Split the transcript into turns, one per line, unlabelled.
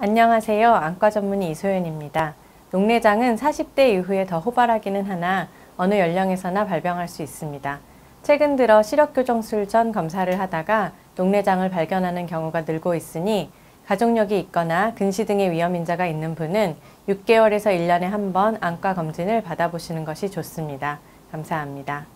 안녕하세요. 안과 전문의 이소연입니다. 녹내장은 40대 이후에 더 호발하기는 하나 어느 연령에서나 발병할 수 있습니다. 최근 들어 시력교정술 전 검사를 하다가 녹내장을 발견하는 경우가 늘고 있으니 가족력이 있거나 근시 등의 위험 인자가 있는 분은 6개월에서 1년에 한 번 안과 검진을 받아보시는 것이 좋습니다. 감사합니다.